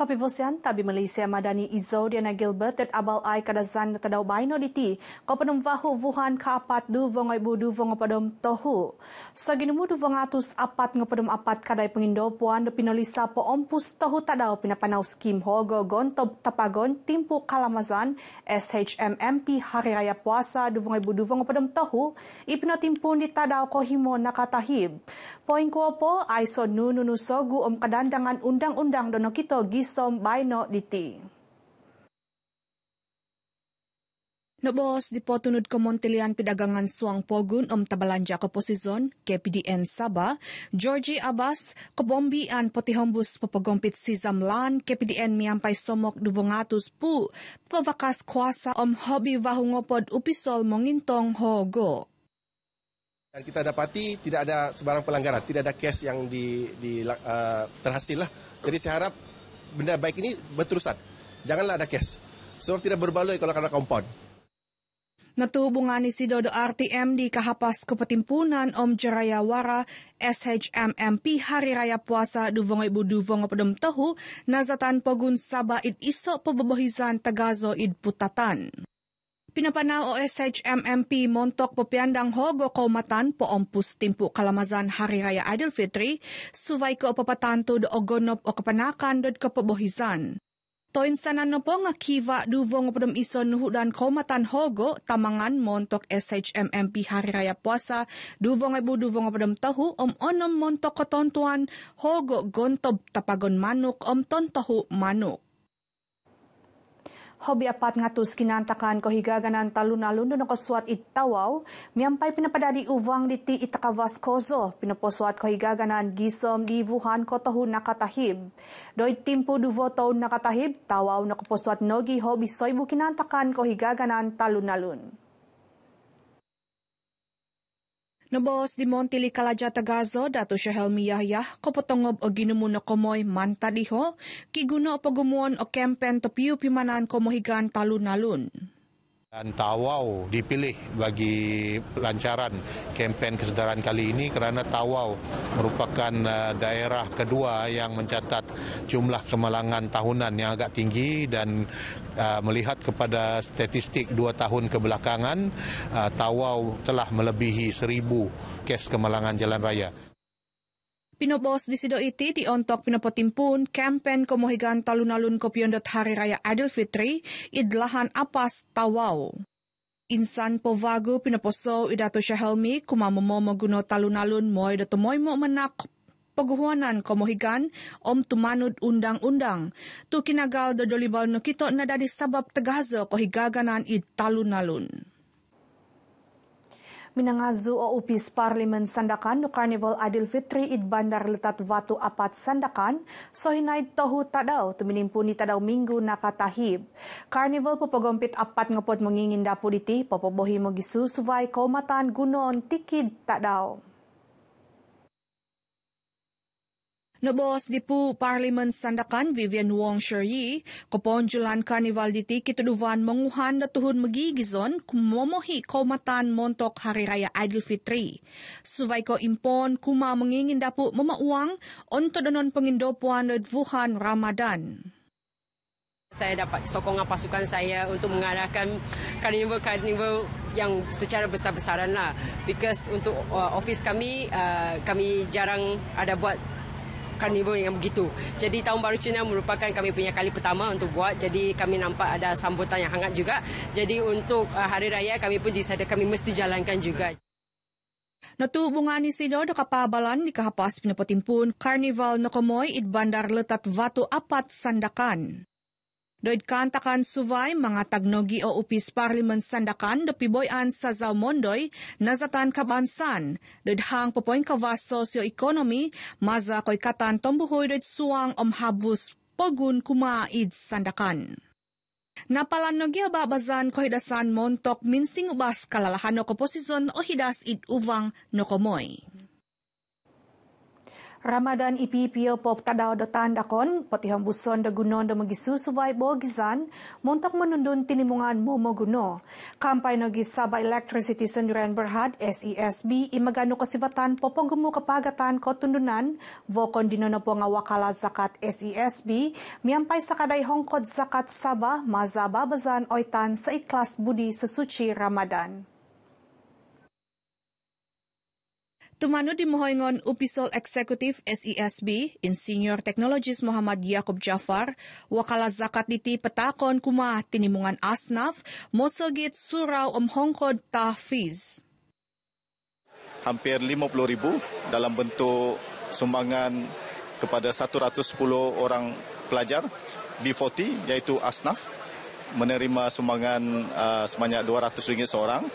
Kopi Bosian Tabi Malaysia Madani Izo Diana Gilbert Tet Abal Ai Kadazan Tadau Baino Diti Kopenum Vahu Wuhan Kaapat Du Vongoi Budu Vongopadom Tohu mudu Du Vongatus Apat Ngopadom Apat Kadai Pengindo Puan Depinolisa Po Ompus Tohu Tadau Pinapanau Skim Hogo Gontop Tapagon Timpu Kalamazan SHMMP Hari Raya Puasa Du Vongoi Budu Vongopadom Tohu Ipno Timpun Di Tadau Kohimo Nakatahib Poin Kuopo Aiso Nununu Sogu Om Kadandangan Undang-Undang Donokito Gis សូមបាយណូឌីទីនៅបូសឌីពតនុតកមុនតលៀនពីដាងងានស្វងពងុនអមតបលានជាកពូស៊ីសុន KPDN សាបាជ ੋਜੀ អាបាសកបំប៊ីអានពតិហំប៊ូសពពកំពិតស៊ីសាមឡាន KPDN មានបៃសមុកឌូវងាទុសពូពវកាសខ្វាសាអមហប៊ីវ៉ាហងពតឧបិសលមងិនតងហូគូ dan kita dapati tidak ada sebarang pelanggaran tidak ada kes yang di di uh, terhasil lah jadi saya harap benda baik ini berterusan. Janganlah ada kes. Sebab tidak berbaloi kalau kena kompon. Ngetu hubungan isi dodo RTM di Kahapas Kepetimpunan Om Jeraya Wara SHMMP Hari Raya Puasa Duvongo Ibu Duvongo Pedem Tahu Nazatan Pogun Saba Id Isok Pebebohizan Tegazo Id Putatan. Pinapanaw OSHMMP Montok Popiandang Hogo Kaumatan Poompus Timpu Kalamazan Hari Raya Idul Fitri Suvay ko papatanto do ogonop o kapanakan do kapabohizan. Toin sanan no po nga kiva duvong o padam iso nuhudan Kaumatan Hogo tamangan Montok SHMMP Hari Raya Puasa duvong ay buduvong o padam tahu om onom Montok kotontuan Hogo gontob tapagon manuk om tontahu manuk hobi apat ngatus kinantakan ko higaganan taluna lundo na kaswat itawaw, miyampay pinapadadi uwang diti itakawas kozo, pinaposwat ko higaganan gisom di Wuhan kotohu nakatahib. Doit timpo duvoto nakatahib, tawaw na kaposwat nogi hobi soybu kinantakan ko higaganan talunalun. lundo. Nabawas di Montili kalaja tagazo dato siya Helmi Yahya kapatangob o ginumuno komoy mantaliho kiguno o pagumuon o kempen to piupimanan komohigan talunalun. dan Tawau dipilih bagi pelancaran kempen kesedaran kali ini kerana Tawau merupakan eh, daerah kedua yang mencatat jumlah kemalangan tahunan yang agak tinggi dan eh, melihat kepada statistik dua tahun kebelakangan eh, Tawau telah melebihi seribu kes kemalangan jalan raya. Pinobos di sido iti di ontok pinopotimpun kampen ko mohigan talunalun kopion piondot hari raya Idul Fitri idlahan apas tawaw. Insan po vago pinoposo idato siya helmi kumamomo maguno talunalun moy moy mo menak paguhuanan ko mohigan om tumanud undang-undang tu kinagal dodolibal no kito na dadi sabab tegazo ko higaganan id talunalun. Minangazu o upis parlimen sandakan no Carnival Adil Fitri id bandar letat watu apat sandakan so hinaid tohu tadaw tuminimpo ni tadaw minggu nakatahib. Carnival popogompit apat ngapod manginginda po diti popobohi mo gisusubay komatan gunon tikid tadaw. No di pu parliament sandakan Vivian Wong Sherry kuponjulan karnival diti kita duvan menguhan na tuhun magigizon kumomohi komatan montok hari raya Idul Fitri. Suai ko impon kuma mengingin dapu memauang onto donon pengindopuan na dvuhan Ramadan. Saya dapat sokongan pasukan saya untuk mengadakan karnival-karnival yang secara besar-besaran lah. Because untuk uh, office kami, uh, kami jarang ada buat karnival yang begitu. Jadi tahun baru Cina merupakan kami punya kali pertama untuk buat. Jadi kami nampak ada sambutan yang hangat juga. Jadi untuk uh, hari raya kami pun disada kami mesti jalankan juga. Natu bunga ni sido do kapabalan di kahapas pinapotimpun Carnival Nokomoy id Bandar Letat Watu Apat Sandakan. Doid kantakan suvay mga tagnogi o upis parliament sandakan do piboyan sa Zalmondoy nazatan kabansan. Doid hang popoy kavas socio-economy maza koy katan tombuhoy doid suang omhabus pogun kumaid sandakan. Napalan babazan ko hidasan montok minsing ubas kalalahan no koposisyon o hidas it uvang no komoy. Ramadan ipipio pop kadaw do tandakon, patihang buson do gunon do magisusubay bo gizan, montak manundun tinimungan momo guno. Kampay no gisaba Electricity Sunduran Berhad, SESB, imagano kasibatan popogumo kapagatan kotundunan, vokon dinono po nga wakala zakat SESB, miyampay sa kaday hongkod zakat saba, mazaba bazan oitan sa iklas budi sa suci Ramadan. Tumano di mohoingon Upisol Executive SISB Insinyur Teknologis Muhammad Yakob Jafar, wakala zakat diti petakon kuma tinimungan asnaf, Mosegit surau om hongkod tahfiz. Hampir 50 ribu dalam bentuk sumbangan kepada 110 orang pelajar B40 iaitu asnaf menerima sumbangan uh, sebanyak 200 ringgit seorang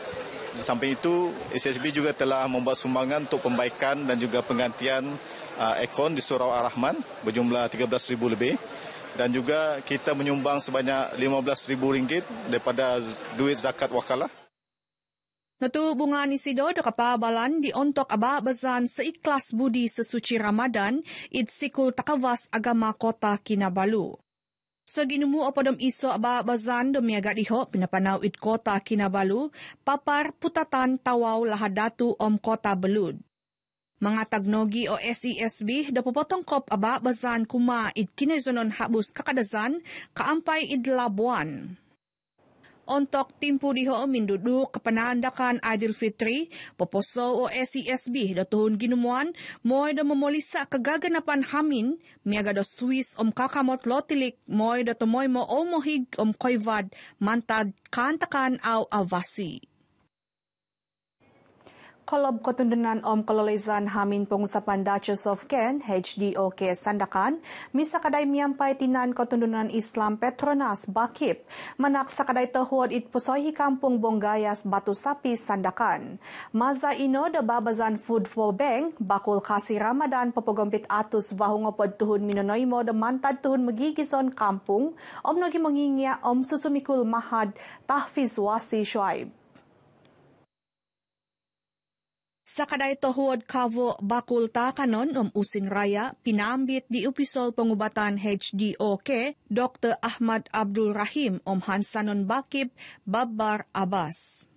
di samping itu, SSB juga telah membuat sumbangan untuk pembaikan dan juga penggantian uh, ekon di Surau Ar-Rahman berjumlah 13,000 lebih. Dan juga kita menyumbang sebanyak rm ringgit daripada duit zakat wakalah. Ngetu Bunga Nisido kapal Balan di Ontok Aba Bezan seikhlas budi sesuci Ramadan, Id Sikul Takawas Agama Kota Kinabalu. So ginumu opodom iso aba bazan dom yaga diho pinapanaw it kota kinabalu papar putatan tawaw datu om kota belud. Mga tagnogi o SESB da popotong kop aba bazan kuma it kinezonon habus kakadazan kaampay id labuan untuk timpu diho minduduk kepenandakan Adil Fitri, poposo o SESB da tuhun ginumuan, moy da memolisa kegaganapan hamin, miaga da Swiss om kakamot lotilik, moy da tumoy mo omohig om koivad, mantad kantakan au avasi. Kalab kotundunan om kalalaysan hamin pengusapan Duchess of Kent, HDOK Sandakan, misa kaday miyampay tinan kotundunan Islam Petronas Bakip, manak sa kaday tahuad it pusoy kampung Bonggayas Batu Sapi Sandakan. Maza ino de babazan food for bank, bakul kasi Ramadan papagompit atus vahungapod tuhun minonoimo de mantad tuhun magigison kampung, om nagi mangingya om susumikul mahad tahfiz wasi shuaib. Sa kaday tohod kavo bakulta kanon um usin raya, pinambit di upisol pengubatan HDOK, Dr. Ahmad Abdul Rahim om Hansanon Bakib, Babar Abbas.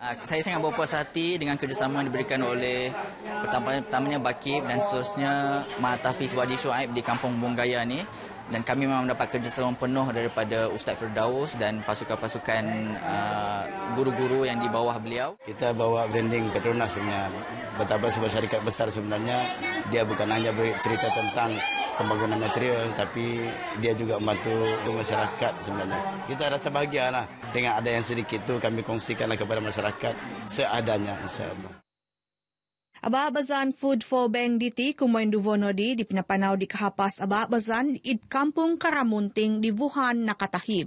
Ah, saya sangat berpuas hati dengan kerjasama yang diberikan oleh pertama, pertamanya Bakib dan seterusnya Mata Fiz Wadi Shuaib di Kampung Bungaya ni dan kami memang dapat kerjasama penuh daripada Ustaz Firdaus dan pasukan-pasukan uh, guru-guru yang di bawah beliau. Kita bawa branding Petronas sebenarnya. Betapa sebuah syarikat besar sebenarnya, dia bukan hanya bercerita tentang pembangunan material tapi dia juga membantu masyarakat sebenarnya. Kita rasa bahagia lah dengan ada yang sedikit itu kami kongsikanlah kepada masyarakat seadanya insyaAllah. Aba Food for Bank DT kumain duvono di di pinapanaw di kahapas Aba Bazan id kampung karamunting di Wuhan nakatahib.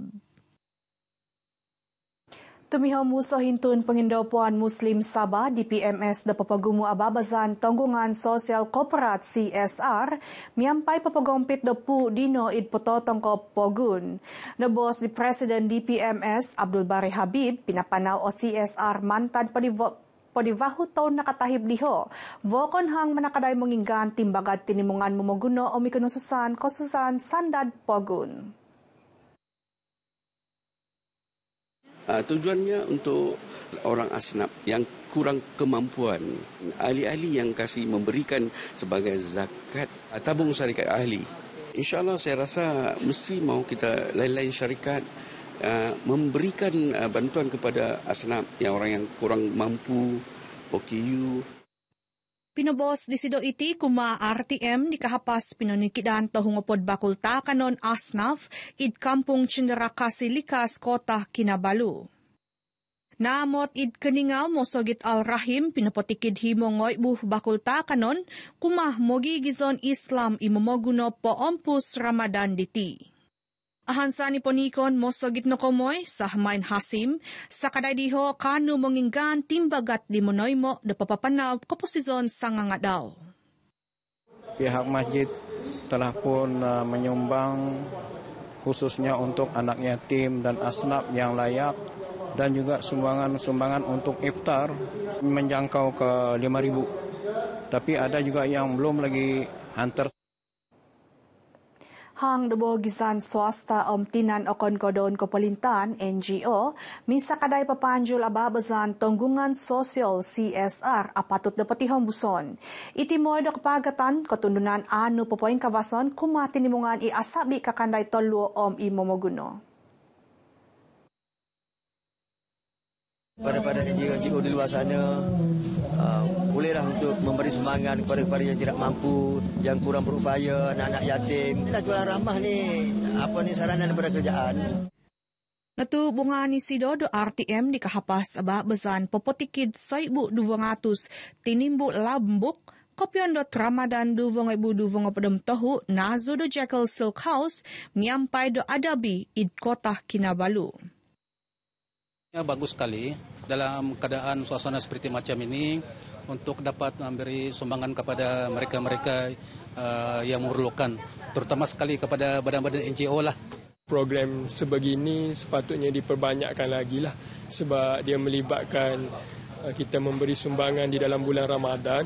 Tumihaw mo sa hintun pangindopuan Muslim Sabah di PMS da papagumu ababazan tonggungan sosial korporat CSR miampay papagompit da pu dino id pototong ko pogun. Na boss di Presiden di PMS Abdul Bari Habib pinapanaw o CSR mantan panivok podivahu to nakatahib diho. Vokon hang manakaday mongingan timbagat tinimungan momoguno o mikunususan kosusan sandad pogun. Uh, tujuannya untuk orang asnaf yang kurang kemampuan ahli-ahli yang kasih memberikan sebagai zakat tabung syarikat ahli insyaallah saya rasa mesti mau kita lain-lain syarikat Ah, memberikan ah, bantuan kepada asnaf yang orang yang kurang mampu OKU Pinobos di Sido Iti kuma RTM di kahapas pinunikidan tohungopod bakulta kanon asnaf id kampung Cendera Kasilikas Kota Kinabalu. Namot id keningal mosogit al rahim pinapotikid himongoy buh bakulta kanon kumah mogi gizon Islam imomoguno poompus Ramadan diti. Ahansa ni ponikon moso gitno komoy sa main hasim sa kaday diho kanu mongingan timbagat di monoy mo de papapanaw ko posisyon sa ngangadaw. Pihak masjid telah pun uh, menyumbang khususnya untuk anak yatim dan asnaf yang layak dan juga sumbangan-sumbangan untuk iftar menjangkau ke 5000. Tapi ada juga yang belum lagi hantar hang debo gisan swasta om tinan okon kodon ko palintan NGO misa kadai papanjul ababazan tonggungan sosial CSR apatut dapati buson iti modok pagatan katundunan anu papoing kawason kuma tinimungan i asabi kakanday tolu om imomoguno pada pada NGO, NGO di luar sana uh, bolehlah untuk memberi semangat kepada-kepada yang tidak mampu, yang kurang berupaya, anak-anak yatim. Inilah jualan ramah ni. Apa ni saranan daripada kerajaan? Natu bunga nisido do RTM di kahapas aba bezan popotikid saibu 200 tinimbu lambuk kopion do Ramadan pedem tahu nazu do Jekyll Silk House nyampai do Adabi id kota Kinabalu. Ya, bagus sekali dalam keadaan suasana seperti macam ini untuk dapat memberi sumbangan kepada mereka-mereka uh, yang memerlukan terutama sekali kepada badan-badan NGO lah. Program sebegini sepatutnya diperbanyakkan lagi lah sebab dia melibatkan eh, kita memberi sumbangan di dalam bulan Ramadan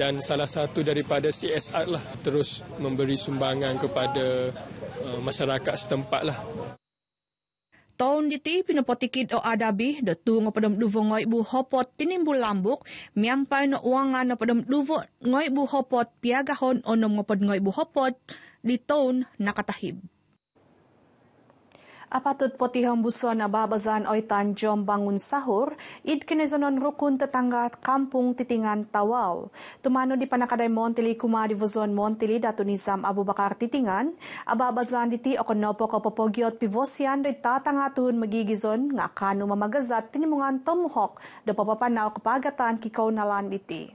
dan salah satu daripada CSR lah terus memberi sumbangan kepada eh, masyarakat setempat lah taon diti pinapotikid o adabi do tungo padom duvo hopot buhopot tinimbul lambok miampay no uangan no padom duvo ngoy buhopot piagahon onom ngopod ngoy hopot di tahun nakatahib. Apatut potihang buson na babazan oy tanjom bangun sahur, id kinesonon rukun tetangga kampung titingan tawaw. Tumano di panakaday Montili kumadi vozon Montili datu nizam Abu Bakar titingan, ababazan diti okonopo kopopogyot pivosyan doy tatangatun magigizon nga kanu mamagazat tinimungan tomuhok do papapanaw kapagatan kikaw nalan diti.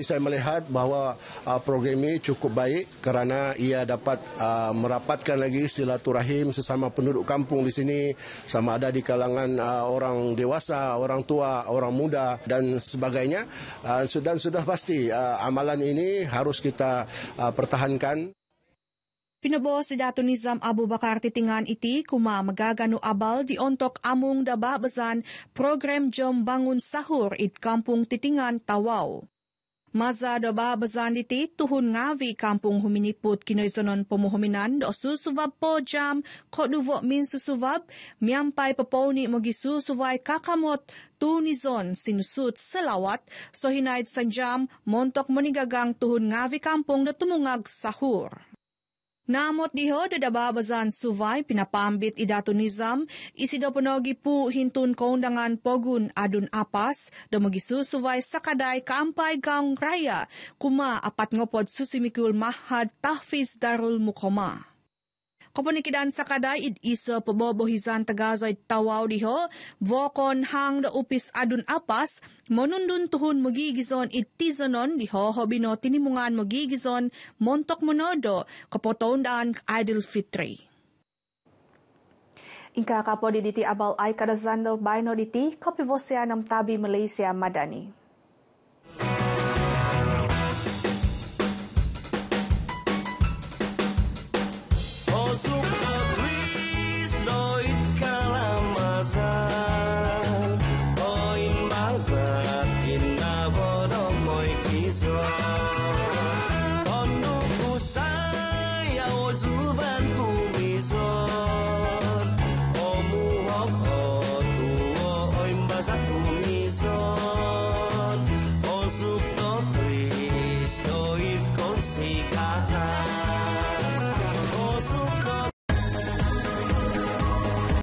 Saya melihat bahawa uh, program ini cukup baik kerana ia dapat uh, merapatkan lagi silaturahim sesama penduduk kampung di sini sama ada di kalangan uh, orang dewasa, orang tua, orang muda dan sebagainya uh, dan sudah pasti uh, amalan ini harus kita uh, pertahankan. Pinabo si Nizam Abu Bakar Titingan iti kuma magagano abal di ontok among daba program Jom Bangun Sahur it Kampung Titingan Tawau. Mazada babazanditi tuhun ngavi kampung huminiput kinoisonon pomuhuminan do susuvab po jam koduvo min susuvab miampay paponi mogisusuvay kakamot tunizon sinusut salawat so hinaid sa montok monigagang tuhun ngavi kampung do tumungag sahur. Namot diho da dababazan suvay pinapambit idato nizam isido ponogi pu hintun kondangan pogun adun apas do magisusuvay sa kaday kampay gang raya kuma apat ngopod susimikul mahad tahfiz darul mukoma. Komunikidan sa kaday id isa pobobohizan tagazoy tawaw diho, vokon hang da upis adun apas, monundun tuhun mugigizon id tizonon diho hobino tinimungan mugigizon montok monodo kapotondan idol fitri. Inka kapo diditi abal ay kadazando bayno diti kapivosia ng tabi Malaysia madani.